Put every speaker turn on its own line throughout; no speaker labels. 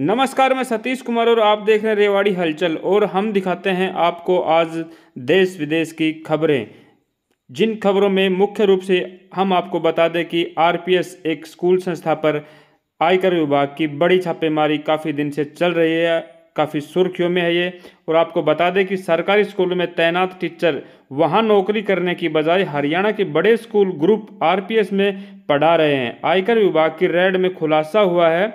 नमस्कार मैं सतीश कुमार और आप देख रहे हैं रेवाड़ी हलचल और हम दिखाते हैं आपको आज देश विदेश की खबरें जिन खबरों में मुख्य रूप से हम आपको बता दें कि आरपीएस एक स्कूल संस्था पर आयकर विभाग की बड़ी छापेमारी काफ़ी दिन से चल रही है काफ़ी सुर्खियों में है ये और आपको बता दें कि सरकारी स्कूल में तैनात टीचर वहां नौकरी करने की बजाय हरियाणा के बड़े स्कूल ग्रुप आरपीएस में पढ़ा रहे हैं आयकर विभाग की रेड में खुलासा हुआ है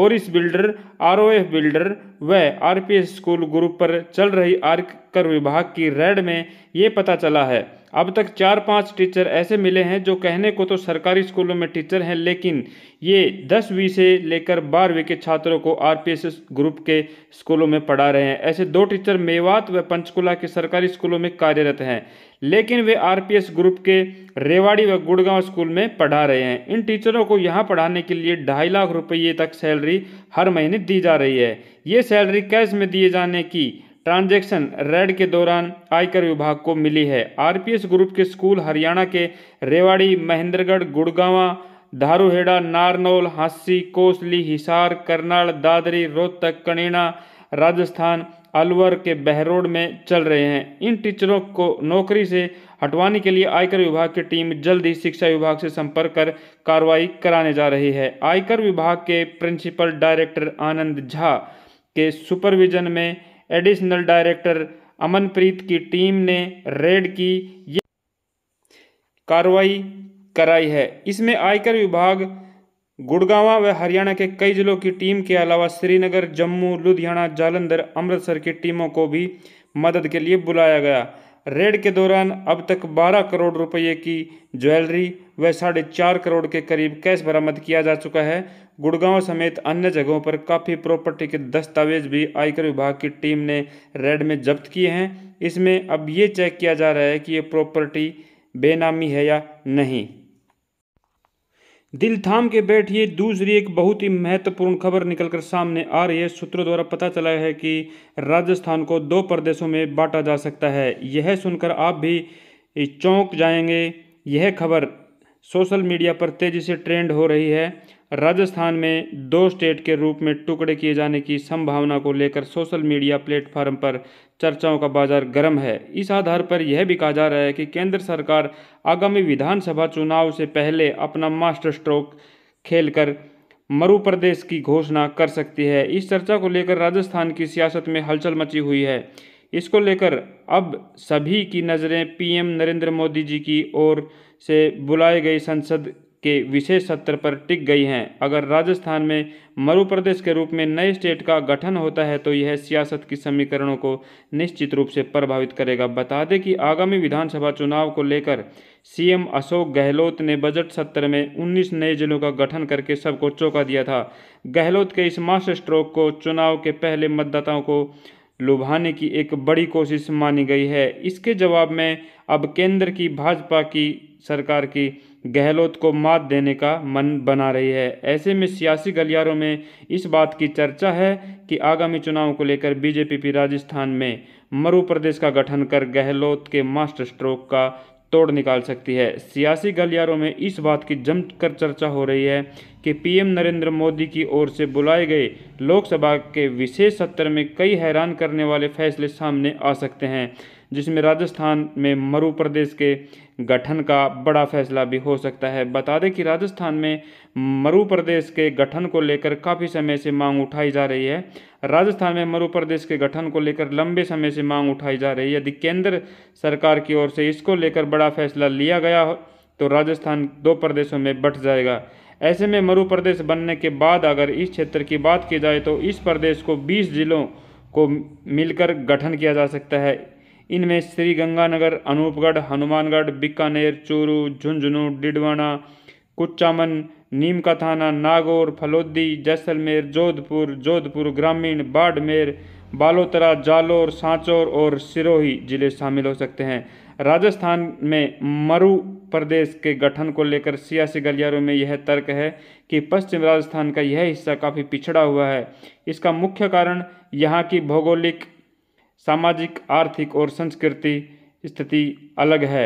और इस बिल्डर आरओएफ बिल्डर व आरपीएस स्कूल ग्रुप पर चल रही आर्क कर विभाग की रेड में ये पता चला है अब तक चार पांच टीचर ऐसे मिले हैं जो कहने को तो सरकारी स्कूलों में टीचर हैं लेकिन ये दसवीं से लेकर बारहवीं के छात्रों को आरपीएसएस ग्रुप के स्कूलों में पढ़ा रहे हैं ऐसे दो टीचर मेवात व पंचकुला के सरकारी स्कूलों में कार्यरत हैं लेकिन वे आर ग्रुप के रेवाड़ी व गुड़गांव स्कूल में पढ़ा रहे हैं इन टीचरों को यहाँ पढ़ाने के लिए ढाई लाख रुपये तक सैलरी हर महीने दी जा रही है ये सैलरी कैश में दिए जाने की ट्रांजैक्शन रेड के दौरान आयकर विभाग को मिली है आरपीएस ग्रुप के स्कूल हरियाणा के रेवाड़ी महेंद्रगढ़ गुड़गावा धारूहेड़ा नारनौल हाँसी कोसली हिसार करनाल दादरी रोहतक कनेणा राजस्थान अलवर के बहरोड में चल रहे हैं इन टीचरों को नौकरी से हटवाने के लिए आयकर विभाग की टीम जल्द ही शिक्षा विभाग से संपर्क कर कार्रवाई कराने जा रही है आयकर विभाग के प्रिंसिपल डायरेक्टर आनंद झा के सुपरविजन में एडिशनल डायरेक्टर अमनप्रीत की टीम ने रेड की ये कार्रवाई कराई है इसमें आयकर विभाग गुड़गावा व हरियाणा के कई जिलों की टीम के अलावा श्रीनगर जम्मू लुधियाना जालंधर अमृतसर की टीमों को भी मदद के लिए बुलाया गया रेड के दौरान अब तक 12 करोड़ रुपए की ज्वेलरी व साढ़े चार करोड़ के करीब कैश बरामद किया जा चुका है गुड़गांव समेत अन्य जगहों पर काफ़ी प्रॉपर्टी के दस्तावेज भी आयकर विभाग की टीम ने रेड में जब्त किए हैं इसमें अब ये चेक किया जा रहा है कि ये प्रॉपर्टी बेनामी है या नहीं दिल थाम के बैठिए दूसरी एक बहुत ही महत्वपूर्ण खबर निकलकर सामने आ रही है सूत्रों द्वारा पता चला है कि राजस्थान को दो प्रदेशों में बांटा जा सकता है यह सुनकर आप भी चौंक जाएंगे यह खबर सोशल मीडिया पर तेज़ी से ट्रेंड हो रही है राजस्थान में दो स्टेट के रूप में टुकड़े किए जाने की संभावना को लेकर सोशल मीडिया प्लेटफॉर्म पर चर्चाओं का बाजार गर्म है इस आधार पर यह भी कहा जा रहा है कि केंद्र सरकार आगामी विधानसभा चुनाव से पहले अपना मास्टर स्ट्रोक खेलकर मरु प्रदेश की घोषणा कर सकती है इस चर्चा को लेकर राजस्थान की सियासत में हलचल मची हुई है इसको लेकर अब सभी की नज़रें पीएम नरेंद्र मोदी जी की ओर से बुलाए गई संसद के विशेष सत्र पर टिक गई हैं अगर राजस्थान में मरु प्रदेश के रूप में नए स्टेट का गठन होता है तो यह सियासत की समीकरणों को निश्चित रूप से प्रभावित करेगा बता दें कि आगामी विधानसभा चुनाव को लेकर सीएम अशोक गहलोत ने बजट सत्र में 19 नए जिलों का गठन करके सबको चौंका दिया था गहलोत के इस मास्टर स्ट्रोक को चुनाव के पहले मतदाताओं को लुभाने की एक बड़ी कोशिश मानी गई है इसके जवाब में अब केंद्र की भाजपा की सरकार की गहलोत को मात देने का मन बना रही है ऐसे में सियासी गलियारों में इस बात की चर्चा है कि आगामी चुनाव को लेकर बीजेपी भी राजस्थान में मरु प्रदेश का गठन कर गहलोत के मास्टर स्ट्रोक का तोड़ निकाल सकती है सियासी गलियारों में इस बात की जमकर चर्चा हो रही है कि पीएम नरेंद्र मोदी की ओर से बुलाए गए लोकसभा के विशेष सत्र में कई हैरान करने वाले फैसले सामने आ सकते हैं जिसमें राजस्थान में मरु प्रदेश के गठन का बड़ा फैसला भी हो सकता है बता दें कि राजस्थान में मरु प्रदेश के गठन को लेकर काफ़ी समय से मांग उठाई जा रही है राजस्थान में मरु प्रदेश के गठन को लेकर लंबे समय से मांग उठाई जा रही है यदि केंद्र सरकार की ओर से इसको लेकर बड़ा फैसला लिया गया हो तो राजस्थान दो प्रदेशों में बट जाएगा ऐसे में मरु प्रदेश बनने के बाद अगर इस क्षेत्र की बात की जाए तो इस प्रदेश को 20 जिलों को मिलकर गठन किया जा सकता है इनमें श्री गंगानगर अनूपगढ़ हनुमानगढ़ बीकानेर चूरू झुंझुनू डिडवाना कुचामन नीम का थाना नागौर फलोदी जैसलमेर जोधपुर जोधपुर ग्रामीण बाड़मेर बालोतरा जालोर सांचौर और सिरोही जिले शामिल हो सकते हैं राजस्थान में मरु प्रदेश के गठन को लेकर सियासी गलियारों में यह तर्क है कि पश्चिम राजस्थान का यह हिस्सा काफ़ी पिछड़ा हुआ है इसका मुख्य कारण यहाँ की भौगोलिक सामाजिक आर्थिक और संस्कृति स्थिति अलग है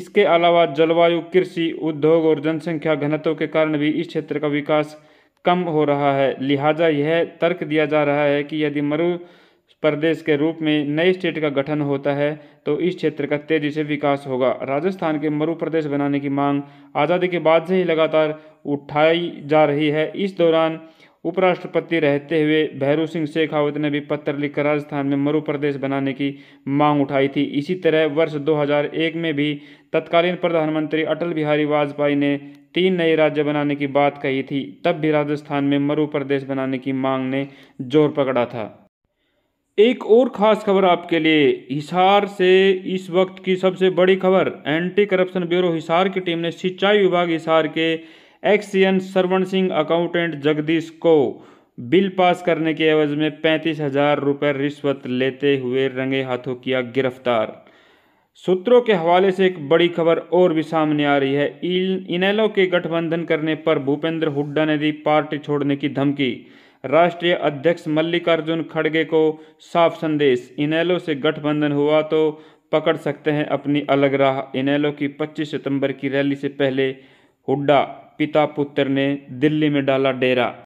इसके अलावा जलवायु कृषि उद्योग और जनसंख्या घनत्व के कारण भी इस क्षेत्र का विकास कम हो रहा है लिहाजा यह तर्क दिया जा रहा है कि यदि मरु प्रदेश के रूप में नए स्टेट का गठन होता है तो इस क्षेत्र का तेजी से विकास होगा राजस्थान के मरु प्रदेश बनाने की मांग आज़ादी के बाद से ही लगातार उठाई जा रही है इस दौरान उपराष्ट्रपति रहते हुए भैरू सिंह शेखावत ने भी पत्र लिखकर राजस्थान में मरु प्रदेश बनाने की मांग उठाई थी इसी तरह वर्ष 2001 में भी तत्कालीन प्रधानमंत्री अटल बिहारी वाजपेयी ने तीन नए राज्य बनाने की बात कही थी तब भी राजस्थान में मरु प्रदेश बनाने की मांग ने जोर पकड़ा था एक और खास खबर आपके लिए हिसार से इस वक्त की सबसे बड़ी खबर एंटी करप्शन ब्यूरो हिसार की टीम ने सिंचाई विभाग हिसार के XEN N Sarwan Singh accountant Jagdish को बिल पास करने के एवज में पैंतीस हजार रुपये रिश्वत लेते हुए रंगे हाथों किया गिरफ्तार सूत्रों के हवाले से एक बड़ी खबर और भी सामने आ रही है इनेलो के गठबंधन करने पर भूपेंद्र हुड्डा ने दी पार्टी छोड़ने की धमकी राष्ट्रीय अध्यक्ष मल्लिकार्जुन खड़गे को साफ संदेश इनेलो से गठबंधन हुआ तो पकड़ सकते हैं अपनी अलग राह इनेलो की 25 सितंबर की रैली से पहले हुड्डा पिता पुत्र ने दिल्ली में डाला डेरा